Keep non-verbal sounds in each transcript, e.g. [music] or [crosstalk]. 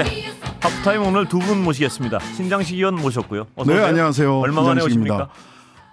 네. 하프타임 오늘 두 분 모시겠습니다. 신장식 의원 모셨고요. 네, 오세요. 안녕하세요. 얼마 만에 오십니까?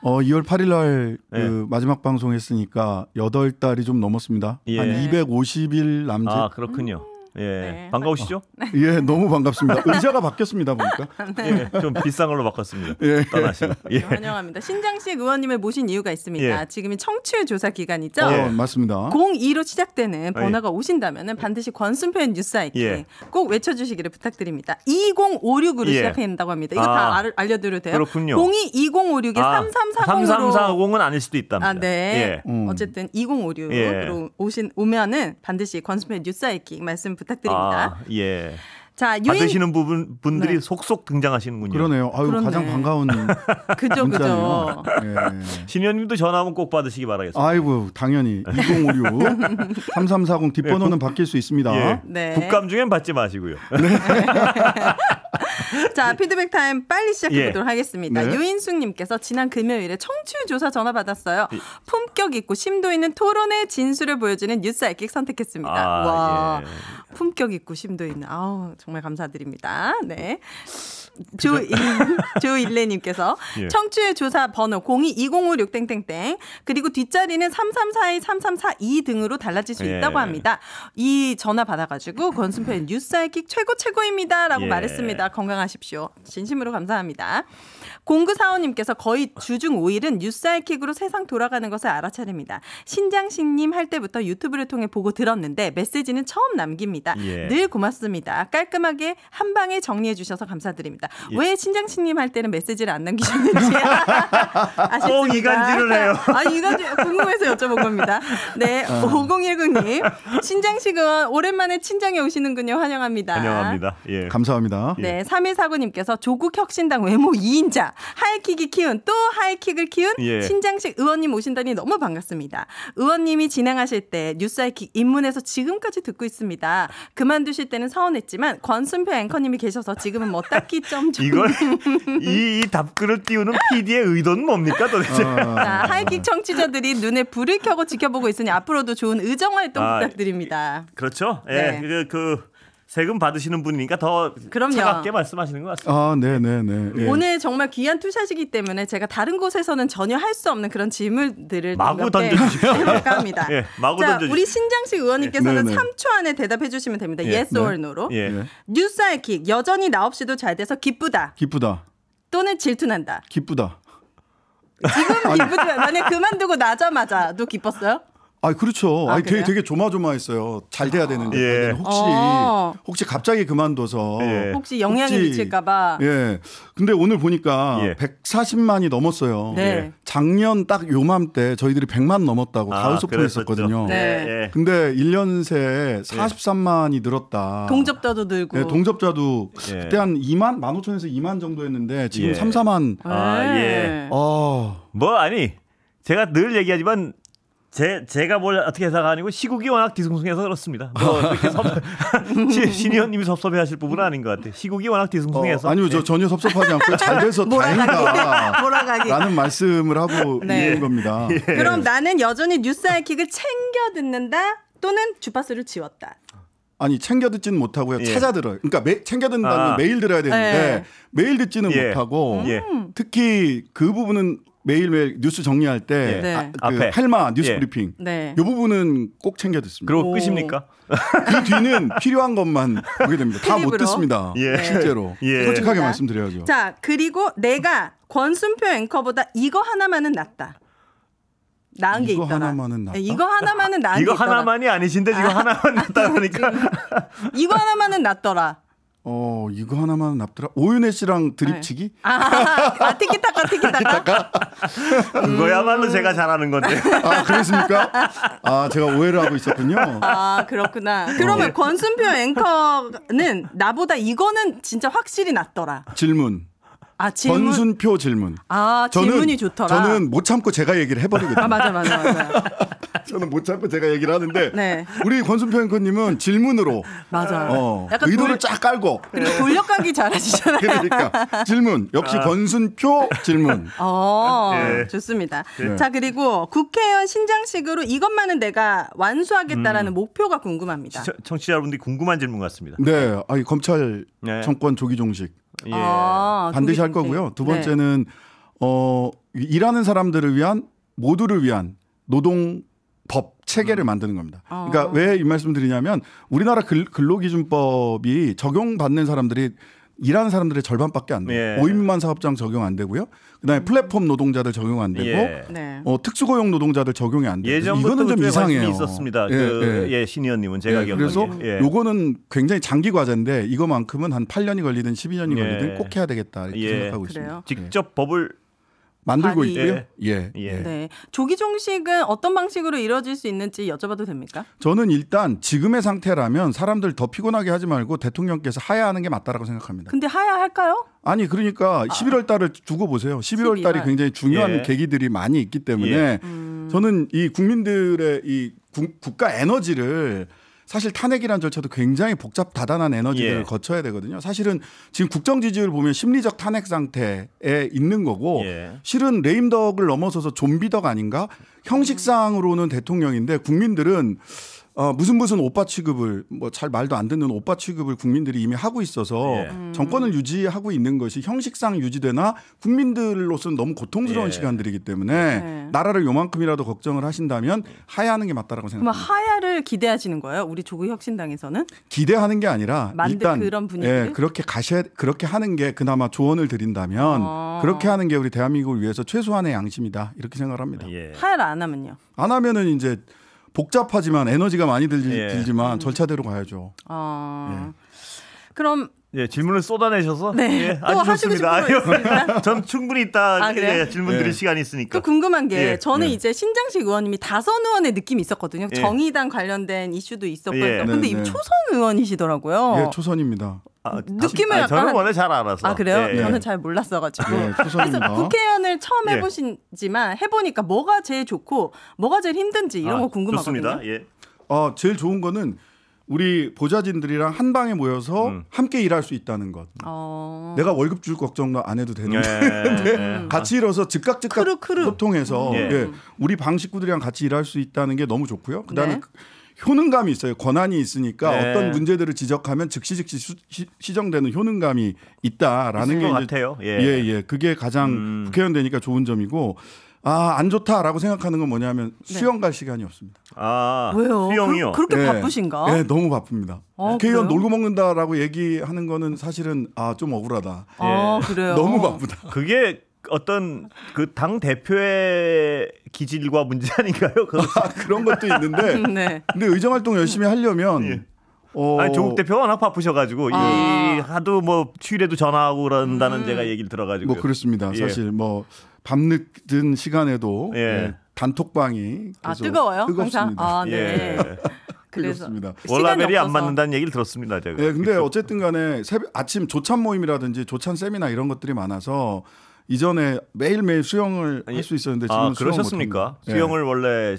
어, 2월 8일 날 그 네. 그 마지막 방송했으니까 8달이 좀 넘었습니다. 예. 한 250일 남짓. 아, 그렇군요. 예. 네. 반가우시죠? 어. 예, 네. 너무 반갑습니다. [laughs] 의자가 바뀌었습니다 보니까. 네. 예, 좀 비싼 걸로 바꿨습니다. 예. 떠나시고. 네, 예. 환영합니다. 신장식 의원님을 모신 이유가 있습니다. 예. 지금이 청취율 조사 기간이죠. 어, 맞습니다. 02로 시작되는 아, 예. 번호가 오신다면 반드시 권순표 뉴스아이티 예. 꼭 외쳐주시기를 부탁드립니다. 2056으로 예. 시작된다고 합니다. 이거 아, 다 알려드려도 돼요? 그렇군요. 02 2056에 3340으로 3340은 아닐 수도 있답니다. 아, 네. 음. 어쨌든 2056으로 오신 오면은 반드시 권순표 뉴스아이티 말씀 부탁드립니다. 부탁드립니다. 아, 예. 자, 유인... 받으시는 부분 분들이 네. 속속 등장하시는군요. 그러네요. 아유 그렇네. 가장 반가운 [laughs] 그죠 그죠. 예. 신현님도 전화 한번 꼭 받으시기 바라겠습니다. 아이고 당연히 2056 3340 [laughs] 뒷번호는 예, 바뀔 수 있습니다. 예. 네. 국감 중엔 받지 마시고요. 네. [laughs] 자 피드백 타임 빨리 시작해 보도록 예. 하겠습니다. 네. 유인숙님께서 지난 금요일에 청취율 조사 전화 받았어요. 예. 품격 있고 심도 있는 토론의 진술을 보여주는 뉴스 알킥 선택했습니다. 아, 와 예. 품격 있고 심도 있는 아우 정말 정말 감사드립니다. 네. 조, [laughs] 조일레님께서 예. 청취의 조사 번호 022056땡땡땡 그리고 뒷자리는 3342, 3342 등으로 달라질 수 있다고 예. 합니다. 이 전화 받아가지고 권순표의 뉴스 이킥 최고 최고입니다. 라고 예. 말했습니다. 건강하십시오. 진심으로 감사합니다. 공구사원님께서 거의 아. 주중 5일은 뉴스이킥으로 세상 돌아가는 것을 알아차립니다. 신장식님 할 때부터 유튜브를 통해 보고 들었는데 메시지는 처음 남깁니다. 예. 늘 고맙습니다. 깔끔하게 한 방에 정리해 주셔서 감사드립니다. 예. 왜 신장식님 할 때는 메시지를 안 남기셨는지 [laughs] 아쉽습니다. 이간질을 해요. [laughs] 아 이간질 궁금해서 여쭤본 겁니다. 네, 어. 아. 5019님 신장식 은 오랜만에 친정에 오시는군요. 환영합니다. 환영합니다. 예. 감사합니다. 네, 3149님께서 조국 혁신당 외모 2인자 하이킥이 키운 또 하이킥을 키운 예. 신장식 의원님 오신다니 너무 반갑습니다. 의원님이 진행하실 때 뉴스 하이킥 입문해서 지금까지 듣고 있습니다. 그만두실 때는 서운했지만 권순표 앵커님이 계셔서 지금은 뭐 딱히 좀. 이걸 이, 이, 답글을 띄우는 PD의 의도는 뭡니까 도대체? 어. 하이킥 [laughs] 청취자들이 눈에 불을 켜고 지켜보고 있으니 앞으로도 좋은 의정 활동 아, 부탁드립니다. 그렇죠. 예, 네. 그, 그 세금 받으시는 분이니까 더 그럼요. 차갑게 말씀하시는 것 같습니다. 아, 네, 네, 네. 예. 오늘 정말 귀한 투샷이기 때문에 제가 다른 곳에서는 전혀 할 수 없는 그런 질문들을 마구 던져주시고 합니다. [laughs] 예, 마구 던져 우리 신장식 의원님께서는 예. 네, 네. 3초 안에 대답해 주시면 됩니다. 예. Yes or No로. 예. 예. 뉴스알킥 여전히 나 없이도 잘 돼서 기쁘다. 기쁘다. 또는 질투난다. 기쁘다. 지금 기쁘지 만약 그만두고 나자마자도 기뻤어요? 아, 그렇죠. 아, 니 되게, 되게 조마조마했어요. 잘 돼야 아. 되는데 예. 혹시 어. 혹시 갑자기 그만둬서 예. 혹시 영향이 미칠까봐. 예. 근데 오늘 보니까 예. 140만이 넘었어요. 네. 예. 작년 딱 요맘때 저희들이 100만 넘었다고 아, 가을 소풍 했었거든요. 네. 예, 예. 근데 1년 새 43만이 늘었다. 동접자도 늘고. 예, 동접자도 그때 한 2만 15,000에서 2만 정도였는데 지금 예. 3, 4만. 아, 예. 어. 뭐 아니 제가 늘 얘기하지만 제 제가 뭘 어떻게 해서가 아니고 시국이 워낙 뒤숭숭해서 그렇습니다. 뭐 이렇게 섭, [laughs] 신의원님이 섭섭해하실 부분은 아닌 것 같아요. 시국이 워낙 뒤숭숭해서 어, 아니요 저 네. 전혀 섭섭하지 않고 잘 돼서 [laughs] 다행이다라는 [laughs] 말씀을 하고 네. 있는 네. 겁니다. 예. 그럼 나는 여전히 뉴스 아이킥을 챙겨 듣는다 또는 주파수를 지웠다. 아니 챙겨 듣지는 못하고요. 예. 찾아 들어요. 그러니까 매, 챙겨 듣는다면 아. 매일 들어야 되는데 예. 네. 매일 듣지는 예. 못하고 음. 예. 특히 그 부분은 매일매일 뉴스 정리할 때 예. 네. 아, 그 앞에. 할마 예. 뉴스 브리핑 네. 이 부분은 꼭 챙겨 듣습니다. 그리고 끝입니까? 그 뒤는 필요한 것만 보게 됩니다. 다 못 듣습니다. 네. 실제로 솔직하게 말씀드려야죠. 자 그리고 내가 권순표 앵커보다 이거 하나만은 낫다. 나은 게 있더라. 하나만은 낫다. 네, 이거 하나만은 나은 [laughs] 이거 하나만이 아니신데 지금 아, 하나만 아, 낫다니까. 이거 하나만은 낫더라. 어 이거 하나만 납더라 오윤혜 씨랑 드립치기 네. 아, 아 티키타카 티키타카 [laughs] 그거야말로 음. 제가 잘하는 건데 아 그렇습니까 아 제가 오해를 하고 있었군요 아 그렇구나 그러면 어. 권순표 앵커는 나보다 이거는 진짜 확실히 낫더라 질문 아, 질문? 전순표 질문. 아, 질문이 저는, 좋더라. 저는 못 참고 제가 얘기를 해버리거든요. 아, 맞아, 맞아, 맞아. [laughs] 저는 못 참고 제가 얘기를 하는데 네. 우리 권순표 앵커님은 질문으로 맞아. 어, 약간 의도를 돌, 쫙 깔고 그리고 돌려가기 잘하시잖아요. 그러니까 질문 역시 아. 권순표 질문. [laughs] 어, 네. 좋습니다. 네. 자 그리고 국회의원 신장식으로 이것만은 내가 완수하겠다라는 음. 목표가 궁금합니다. 청취자분들이 궁금한 질문 같습니다. 네, 아니, 검찰 네. 정권 조기 종식. 예. 아, 반드시 할 거고요. 두 네. 번째는 네. 어 일하는 사람들을 위한 모두를 위한 노동 법 체계를 음. 만드는 겁니다. 아. 그러니까 왜 이 말씀 드리냐면 우리나라 근로기준법이 적용받는 사람들이 일하는 사람들의 절반밖에 안 돼요. 예. 5인 만 사업장 적용 안 되고요. 그다음에 음. 플랫폼 노동자들 적용 안 되고 예. 네. 어, 특수고용 노동자들 적용이 안 돼요. 이거는 좀 이상해요. 있었습니다. 예, 그, 예. 예 신의원님은 제가 예, 기억나기에. 그래서 예. 요거는 굉장히 장기 과제인데 이거만큼은 한 8년이 걸리든 12년이 예. 걸리든 꼭 해야 되겠다 이렇게 생각하고 그래요? 있습니다. 직접 법을 만들고 있고요. 예. 예. 예. 예. 네. 조기 종식은 어떤 방식으로 이루어질 수 있는지 여쭤봐도 됩니까? 저는 일단 지금의 상태라면 사람들 더 피곤하게 하지 말고 대통령께서 하야하는 게 맞다라고 생각합니다. 근데 하야할까요? 아니 그러니까 11월 아. 달을 두고 보세요. 11월, 12월. 달이 굉장히 중요한 예. 계기들이 많이 있기 때문에 예. 음. 저는 이 국민들의 이 국, 국가 에너지를 사실 탄핵이란 절차도 굉장히 복잡 다단한 에너지를 예. 거쳐야 되거든요. 사실은 지금 국정 지지율 보면 심리적 탄핵 상태에 있는 거고 예. 실은 레임덕을 넘어서서 좀비덕 아닌가? 형식상으로는 대통령인데 국민들은 어, 무슨 무슨 오빠 취급을 뭐 잘 말도 안 듣는 오빠 취급을 국민들이 이미 하고 있어서 예. 정권을 유지하고 있는 것이 형식상 유지되나 국민들로서는 너무 고통스러운 예. 시간들이기 때문에 네. 나라를 요만큼이라도 걱정을 하신다면 하야하는 게 맞다라고 생각합니다. 그럼 하야를 기대하시는 거예요? 우리 조국 혁신당에서는 기대하는 게 아니라 일단 그런 분위기 예, 그렇게 가셔 그렇게 하는 게 그나마 조언을 드린다면 어. 그렇게 하는 게 우리 대한민국을 위해서 최소한의 양심이다 이렇게 생각합니다. 예. 하야를 안 하면요? 안 하면은 이제 복잡하지만 에너지가 많이 들, 예. 들지만 절차대로 가야죠. 아 예. 그럼 예, 질문을 쏟아내셔서 네. 예, 아주 좋습니다. 하시고 싶은 [laughs] 전 충분히 있다 아, 예, 질문 드릴 예. 시간이 있으니까. 또 궁금한 게 예. 저는 예. 이제 신장식 의원님이 다선 의원의 느낌이 있었거든요. 예. 정의당 관련된 이슈도 있었고 예. 근데 네, 네. 초선 의원이시더라고요. 예, 초선입니다. 아, 느낌을 아, 약간 저는 원래 잘알아서아 그래요? 예, 예, 저는 잘 몰랐어가지고. 예, 그래서 국회의원을 처음 예. 해보신지만 해보니까 뭐가 제일 좋고 뭐가 제일 힘든지 이런 아, 거 궁금하거든요. 좋습니다. 예. 어 제일 좋은 거는 우리 보좌진들이랑 한 방에 모여서 음. 함께 일할 수 있다는 것. 어... 내가 월급 줄 걱정도 안 해도 되는데 네, [laughs] 네. 같이 일어서 즉각 즉각 소통해서 음. 예. 우리 방 식구들이랑 같이 일할 수 있다는 게 너무 좋고요. 그다음에 네. 그 효능감이 있어요. 권한이 있으니까 네. 어떤 문제들을 지적하면 즉시 즉시 수, 시, 정되는 효능감이 있다라는 게 이제, 같아요. 예. 예, 예. 그게 가장 음. 국회의원 되니까 좋은 점이고 아, 안 좋다라고 생각하는 건 뭐냐면 네. 수영 갈 시간이 없습니다. 아, 왜요? 수영이요? 그, 렇게 예, 바쁘신가? 예, 너무 바쁩니다. 아, 국회의원 그래요? 놀고 먹는다라고 얘기하는 거는 사실은 아, 좀 억울하다. 아, 예. 그래요? 너무 바쁘다. 그게 어떤 그 당 대표의 기질과 문제 아닌가요? 아, 그런 것도 있는데. [laughs] 네. 근데 의정 활동 열심히 하려면 예. 어... 아니, 조국 대표가 워낙 바쁘셔가지고 아. 이 하도 뭐 휴일에도 전화하고 그런다는 음. 제가 얘기를 들어가지고 뭐 그렇습니다. 예. 사실 뭐 밤늦은 시간에도 예. 네, 단톡방이 아 뜨거워요? 뜨겁습니다. 아, 네. 예. [laughs] 그렇습니다. 월라벨이 안 맞는다는 얘기를 들었습니다, 제가. 예, 근데 어쨌든 간에 새벽, 아침 조찬 모임이라든지 조찬 세미나 이런 것들이 많아서 이전에 매일매일 수영을 할 수 있었는데 지금 아, 그러셨습니까? 예. 수영을 예. 원래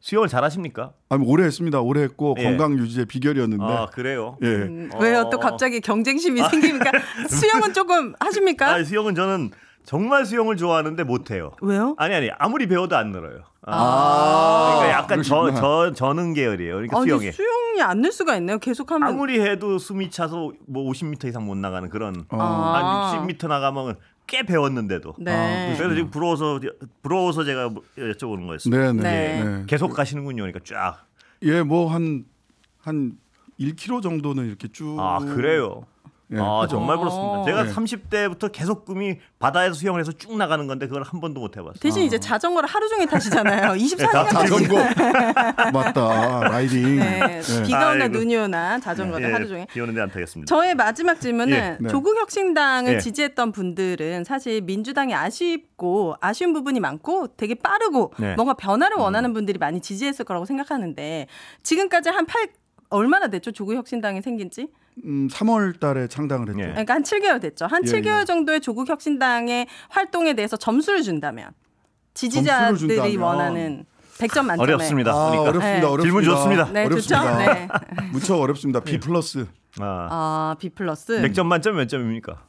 수영을 잘하십니까? 아니 오래 했습니다. 오래 했고 예. 건강 유지의 비결이었는데. 아 그래요? 예. 음, 왜요? 또 갑자기 경쟁심이 아, 생기니까 [laughs] 수영은 조금 하십니까? 아니, 수영은 저는 정말 수영을 좋아하는데 못해요. 왜요? 아니 아니 아무리 배워도 안 늘어요. 아, 아. 그러니까 약간 저, 저 저는 계열이에요. 그러니까 아니, 수영에 수영이 안 늘 수가 있나요? 계속하면 아무리 해도 숨이 차서 뭐 50m 이상 못 나가는 그런 어. 아, 아 60m 나가면 꽤 배웠는데도. 네. 아, 음. 그래서 지금 부러워서 부러워서 제가 뭐 여쭤보는 거였습니다. 네 네, 네, 네. 네. 계속 가시는군요. 그러니까 쫙. 예, 뭐 한 한 1km 정도는 이렇게 쭉. 아, 그래요. 예. 아, 아. 정말 부럽습니다. 제가 예. 30대부터 계속 꿈이 바다에서 수영을 해서 쭉 나가는 건데 그걸 한 번도 못 해봤어요. 대신 아. 이제 자전거를 하루 종일 타시잖아요. 24시간 [laughs] 자전거 맞다 라이딩. 네. 네. 비가 오나 아이고. 눈이 오나 자전거를 네. 하루 종일. 비 오는데 안 타겠습니다. 저의 마지막 질문은 예. 네. 조국 혁신당을 예. 지지했던 분들은 사실 민주당이 아쉽고 아쉬운 부분이 많고 되게 빠르고 네. 뭔가 변화를 음. 원하는 분들이 많이 지지했을 거라고 생각하는데 지금까지 한 8. 얼마나 됐죠? 조국혁신당이 생긴 지? 음, 3월 달에 창당을 했죠. 예. 그러니까 한 7개월 됐죠. 한 예, 7개월 예. 정도의 조국 혁신당의 활동에 대해서 점수를 준다면 지지자들이 점수를 준다면. 원하는 100점 만점에 어렵습니다. 아, 그러니까. 어렵습니다. 네. 어렵습니다. 질문 좋습니다. 네, 어렵습니다. 네. [laughs] 무척 어렵습니다. B 네. 플러스. 아, 아 B 플러스. 100점 만점 몇 점입니까?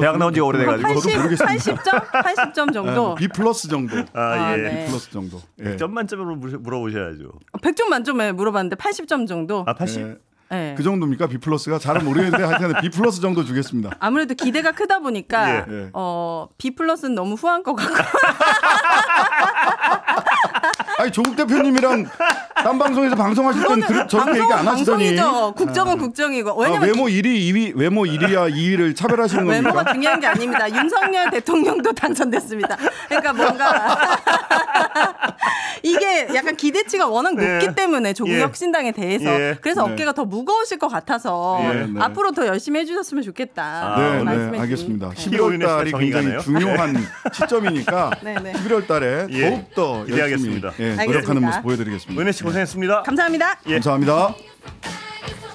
대학 나온 지 오래돼 가지고 80, 모르겠습니다. 80점? 80점 정도. 네, B 플러스 정도. 아, 아 예. 네. B 플러스 정도. 예. 100점 만점으로 물어보셔야죠. 100점 만점에 물어봤는데 80점 정도. 아, 80? 예. 네. 그 정도입니까? B 플러스가 잘은 모르겠는데 하여튼 B 플러스 정도 주겠습니다. 아무래도 기대가 크다 보니까 예. 예. 어, B 플러스는 너무 후한 것 같고. [laughs] 아니 조국 대표님이랑 딴 방송에서 방송하실 땐그 저렇게 얘기 안 하시더니 방송이죠. 네. 국정은 아. 국정이고 왜냐면 아, 외모 1위 2위 외모 1위야 2위를 차별하시는 겁니까? 외모가 중요한 게 아닙니다. 윤석열 대통령도 [laughs] 당선됐습니다. 그러니까 뭔가 [laughs] 약간 기대치가 워낙 높기 예. 때문에 조국 예. 혁신당에 대해서 예. 그래서 네. 어깨가 더 무거우실 것 같아서 예. 네. 앞으로 더 열심히 해주셨으면 좋겠다. 아, 네. [laughs] 네, 네, 알겠습니다. 11월 달이 굉장히 중요한 시점이니까 11월 달에 예. 더욱 더 열심히 기대하겠습니다. 노력하는 모습 보여드리겠습니다. 은혜 씨 고생했습니다. 감사합니다. 감사합니다.